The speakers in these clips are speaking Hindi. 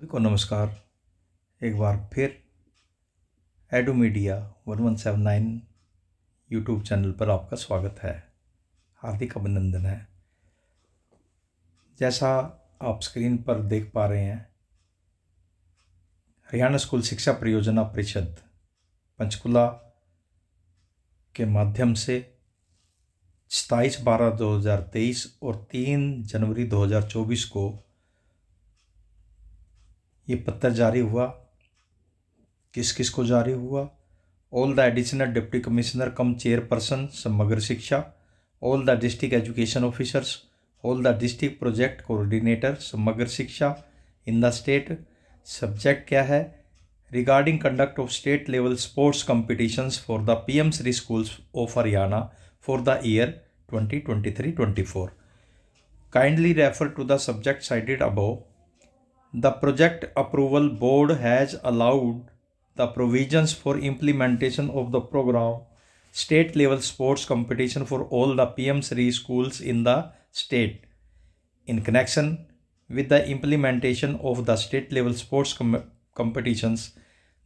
सभी को नमस्कार एक बार फिर एडो media one one seven nine YouTube channel पर आपका स्वागत है हार्दिक अभिनंदन है जैसा आप स्क्रीन पर देख पा रहे हैं हरियाणा स्कूल शिक्षा परियोजना परिषद पंचकुला के माध्यम से सताईस बारह दो हजार तेईस और तीन जनवरी दो हजार चौबीस को ये पत्र जारी हुआ किस किस को जारी हुआ all the additional deputy commissioner cum chairperson Samagra Shiksha all the district education officers all the district project coordinator Samagra Shiksha in the state subject क्या है regarding conduct of state level sports competitions for the P M Shri schools of Haryana for the year twenty twenty three twenty four kindly refer to the subject cited above The Project Approval Board has allowed the provisions for implementation of the program state level sports competition for all the PM schools in the state. In connection with the implementation of the state level sports com competitions,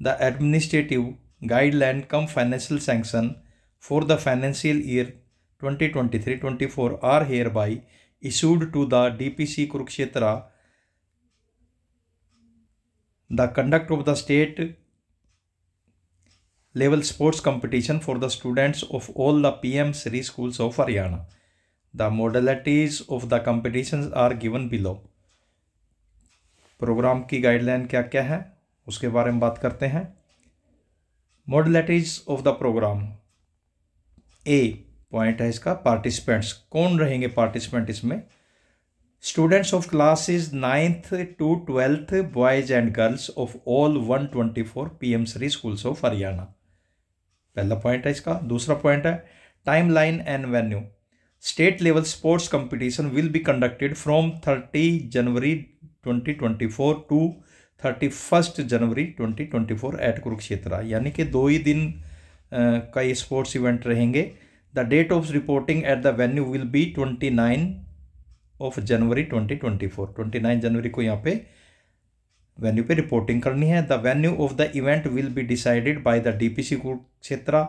the administrative guideline come financial sanction for the financial year 2023-24 are hereby issued to the DPC Kurukshetra the conduct of the state level sports competition for the students of all the PM series schools of Haryana. The modalities of the competitions are given below. Program की गाइडलाइन क्या क्या है उसके बारे में बात करते हैं modalities of the program a point है इसका पार्टिसिपेंट्स कौन रहेंगे पार्टिसिपेंट इसमें students of classes ninth to twelfth boys and girls of all one twenty four P M PM SHRI schools of Haryana पहला पॉइंट है इसका दूसरा पॉइंट है time line and venue state level sports competition will be conducted from thirty January twenty twenty four to thirty first January twenty twenty four at Kurukshetra यानी कि दो ही दिन का ये स्पोर्ट्स इवेंट रहेंगे the date of reporting at the venue will be twenty nine of January 2024 29 जनवरी को यहाँ पे वेन्यू पे रिपोर्टिंग करनी है the venue of the event will be decided by the DPC Kurukshetra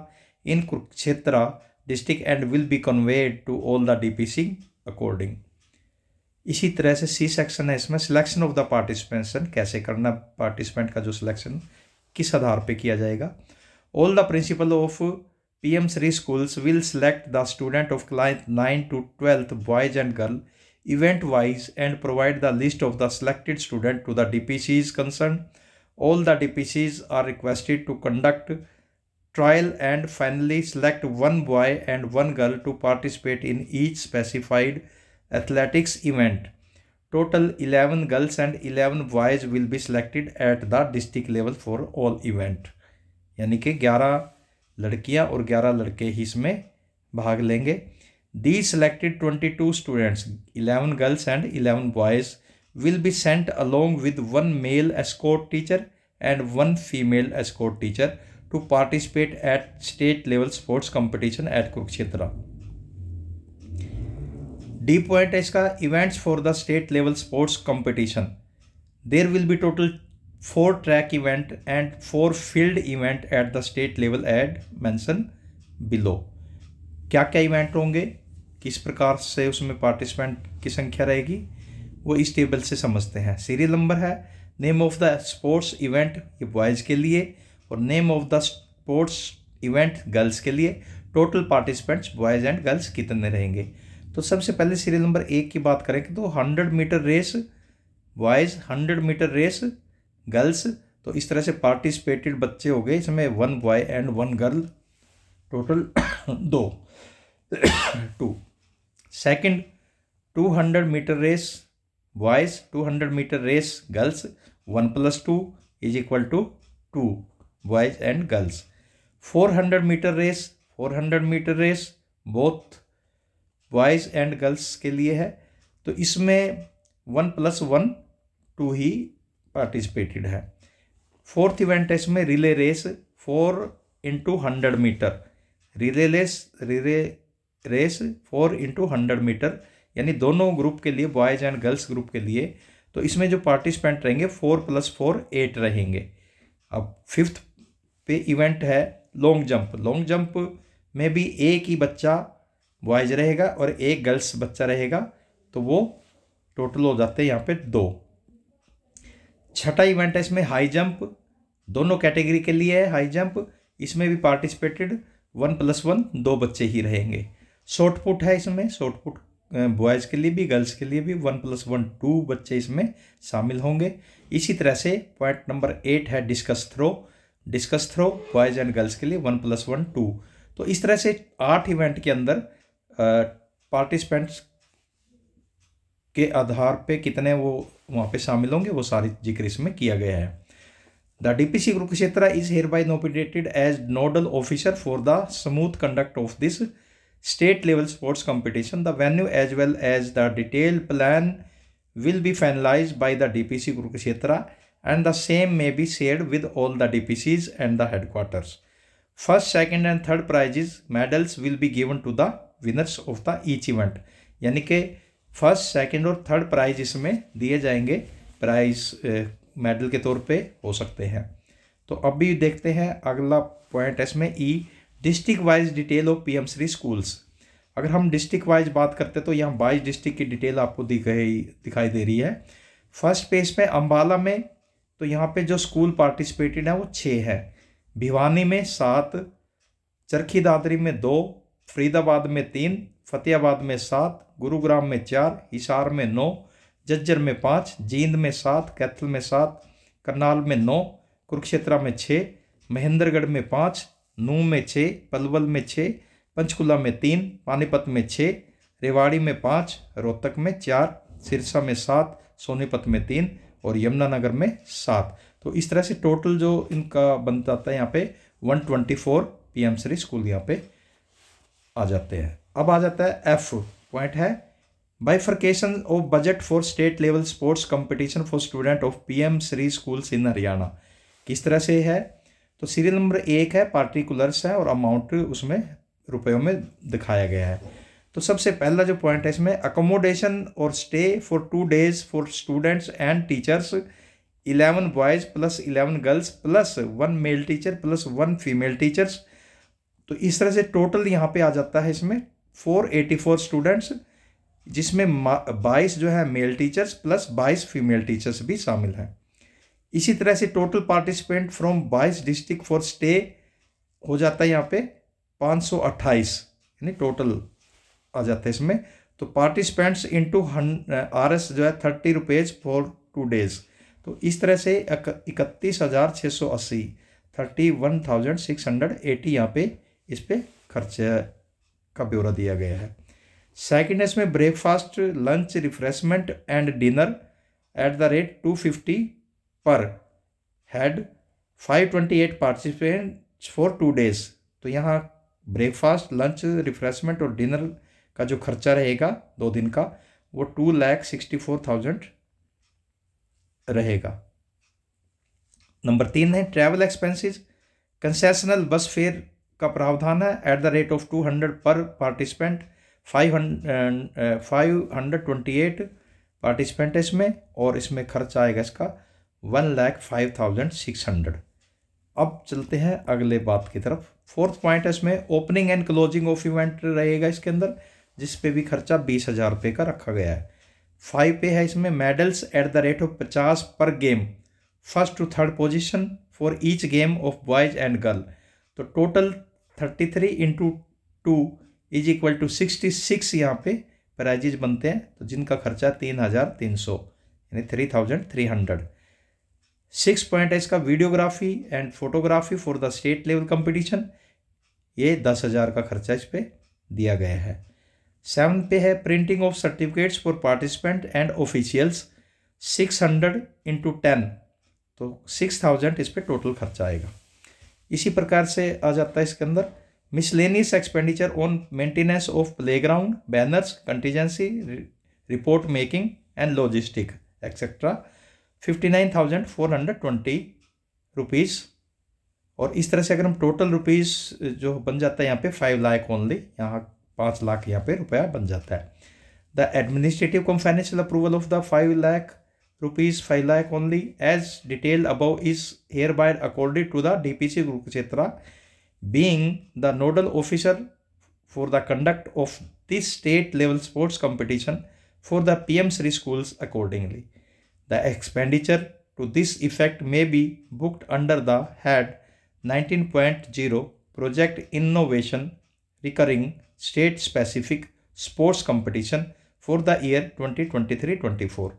in Kurukshetra district and will be conveyed to all the DPC according इसी तरह से सी सेक्शन है इसमें सिलेक्शन ऑफ द पार्टिसिपेंशन कैसे करना पार्टिसिपेंट का जो सिलेक्शन किस आधार पे किया जाएगा all the principal of P M Shri schools will select the student of class nine to twelfth boys and girl event wise and provide the list of the selected student to the DPCs concerned. All the DPCs are requested to conduct trial and finally select one boy and one girl to participate in each specified athletics event. Total 11 girls and 11 boys will be selected at the district level for all event. यानी कि 11 लड़कियां और 11 लड़के ही इसमें भाग लेंगे These selected 22 students 11 girls and 11 boys will be sent along with one male escort teacher and one female escort teacher to participate at state level sports competition at kurukshetra d point is events for the state level sports competition there will be total four track event and four field event at the state level ad mentioned below क्या क्या इवेंट होंगे किस प्रकार से उसमें पार्टिसिपेंट की संख्या रहेगी वो इस टेबल से समझते हैं सीरियल नंबर है name of the sports event ये बॉयज़ के लिए और name of the sports event girls के लिए total participants boys and girls कितने रहेंगे तो सबसे पहले सीरियल नंबर एक की बात करें तो hundred meter race boys hundred meter race girls तो इस तरह से पार्टिसिपेटेड बच्चे हो गए इसमें one boy and one girl total दो two second 200 meter race boys 200 meter race girls one plus two is equal to two boys and girls 400 meter race 400 meter race both boys and girls के लिए है तो इसमें वन प्लस वन टू ही पार्टिसिपेटेड है फोर्थ इवेंट है इसमें relay race four into hundred meter relay race relay race four into hundred meter यानी दोनों ग्रुप के लिए बॉयज़ एंड गर्ल्स ग्रुप के लिए तो इसमें जो पार्टिसिपेंट रहेंगे फोर प्लस फोर एट रहेंगे अब फिफ्थ पे इवेंट है लॉन्ग जंप लॉन्ग जंप में भी एक ही बच्चा बॉयज रहेगा और एक गर्ल्स बच्चा रहेगा तो वो टोटल हो जाते हैं यहाँ पे दो छठा इवेंट है इसमें हाई जंप दोनों कैटेगरी के लिए है हाई जंप इसमें भी पार्टिसिपेटेड वन प्लस वन दो बच्चे ही रहेंगे शॉर्ट पुट है इसमें शॉर्ट पुट बॉयज़ के लिए भी गर्ल्स के लिए भी वन प्लस वन टू बच्चे इसमें शामिल होंगे इसी तरह से पॉइंट नंबर एट है discus throw discus throw boys and girls के लिए वन प्लस वन टू तो इस तरह से आठ इवेंट के अंदर पार्टिसिपेंट्स के आधार पे कितने वो वहाँ पे शामिल होंगे वो सारी जिक्र इसमें किया गया है the D P C Kurukshetra is hereby nominated as nodal officer for the smooth conduct of this state level sports competition. The venue as well as the detailed plan will be finalized by the DPC Kurukshetra and the same may be shared with all the DPCs and the headquarters. First, second and third prizes medals will be given to the winners of the each event यानी कि फर्स्ट सेकंड और थर्ड प्राइज इसमें दिए जाएंगे प्राइज मेडल के तौर पे हो सकते हैं तो अब भी देखते हैं अगला पॉइंट इसमें E district wise detail of P M Shri schools अगर हम डिस्ट्रिक्ट वाइज बात करते हैं तो यहाँ बाईस डिस्ट्रिक्ट की डिटेल आपको दिख गई दिखाई दे रही है फर्स्ट पेज पे अम्बाला में तो यहाँ पे जो स्कूल पार्टिसिपेटेड है वो छः है भिवानी में सात चरखी दादरी में दो फरीदाबाद में तीन फतेहाबाद में सात गुरुग्राम में चार हिसार में नौ जज्जर में पाँच जींद में सात कैथल में सात करनाल में नौ कुरुक्षेत्रा में छः महेंद्रगढ़ में पाँच नू में छः पलवल में छः पंचकुला में तीन पानीपत में छः रेवाड़ी में पाँच रोहतक में चार सिरसा में सात सोनीपत में तीन और यमुनानगर में सात तो इस तरह से टोटल जो इनका बन जाता है यहाँ पे 124 twenty four P M Shri school यहाँ पे आ जाते हैं अब आ जाता है एफ पॉइंट है bifurcation of budget for state level sports competition for student of P M Shri schools in Haryana किस तरह से है तो सीरियल नंबर एक है पार्टिकुलर्स है और अमाउंट उसमें रुपयों में दिखाया गया है तो सबसे पहला जो पॉइंट है इसमें अकोमोडेशन और stay for two days for students and teachers eleven boys plus eleven girls plus one male teacher plus one female teachers तो इस तरह से टोटल यहाँ पे आ जाता है इसमें फोर एटी फोर स्टूडेंट्स जिसमें बाईस जो है मेल टीचर्स प्लस बाईस फीमेल टीचर्स भी शामिल हैं इसी तरह से टोटल पार्टिसिपेंट फ्रॉम बाईस डिस्ट्रिक्ट फॉर स्टे हो जाता है यहाँ पे 528 यानी टोटल आ जाता है इसमें तो पार्टिसिपेंट्स इनटू आर एस जो है thirty rupees for two days तो इस तरह से इकतीस हज़ार छः सौ अस्सी thirty one thousand six hundred eighty यहाँ पे इस पर खर्च का ब्यौरा दिया गया है सेकेंड इसमें breakfast lunch refreshment and dinner at the rate two fifty per head 528 participants for two days तो यहाँ ब्रेकफास्ट लंच रिफ्रेशमेंट और डिनर का जो खर्चा रहेगा दो दिन का वो two lakh sixty four thousand रहेगा नंबर तीन है travel expenses concessional bus fare का प्रावधान है at the rate of two hundred per participant five five hundred twenty eight participant है इसमें और इसमें खर्च आएगा इसका one lakh five thousand six hundred अब चलते हैं अगले बात की तरफ फोर्थ पॉइंट है इसमें opening and closing of event रहेगा इसके अंदर जिस पे भी खर्चा बीस हज़ार रुपये का रखा गया है फाइव पे है इसमें medals at the rate of पचास per game first to third position for each game of boys and girl तो total thirty three into two is equal to sixty six यहाँ पे प्राइजेज बनते हैं तो जिनका खर्चा तीन हज़ार तीन सौ यानी three thousand three hundred six point है इसका videography and photography for the state level competition ये दस हज़ार का खर्चा इस पर दिया गया है सेवन पे है printing of certificates for participant and officials six hundred into ten तो सिक्स थाउजेंड इस पर टोटल खर्चा आएगा इसी प्रकार से आ जाता है इसके अंदर miscellaneous expenditure on maintenance of playground banners contingency report making and logistic etcetera fifty nine thousand four hundred twenty rupees और इस तरह से अगर हम टोटल रुपीज़ जो बन जाता है यहाँ पे फाइव लाख ओनली यहाँ पाँच लाख यहाँ पे रुपया बन जाता है the administrative cum financial approval of the five lakh rupees five lakh only as detail above is hereby according to the D P C Kurukshetra being the nodal officer for the conduct of this state level sports competition for the P M Shri schools accordingly The expenditure to this effect may be booked under the head 19.0 Project Innovation Recurring State Specific Sports Competition for the year 2023-24.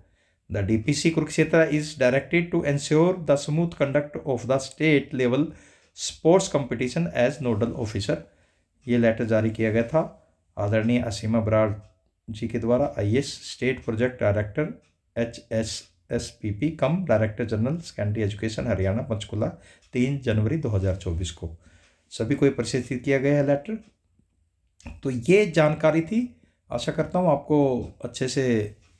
The DPC Kurukshetra is directed to ensure the smooth conduct of the state level sports competition as nodal officer ये लेटर जारी किया गया था आदरणीय असीमा बराड़ जी के द्वारा I state project director H S S P P cum director general secondary education Haryana Panchkula तीन जनवरी 2024 को सभी को प्रशिक्षित किया गया है लेटर तो ये जानकारी थी आशा करता हूँ आपको अच्छे से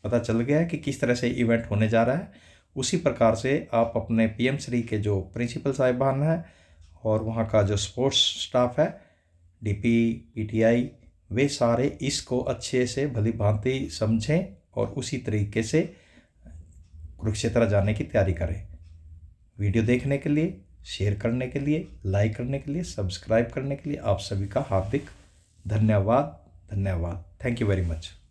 पता चल गया है कि किस तरह से इवेंट होने जा रहा है उसी प्रकार से आप अपने एम श्री के जो प्रिंसिपल साहिबान हैं और वहाँ का जो स्पोर्ट्स स्टाफ है D P P T I वे सारे इसको अच्छे से भली भांति समझें और उसी तरीके से कुरुक्षेत्र जाने की तैयारी करें वीडियो देखने के लिए शेयर करने के लिए लाइक करने के लिए सब्सक्राइब करने के लिए आप सभी का हार्दिक धन्यवाद धन्यवाद थैंक यू वेरी मच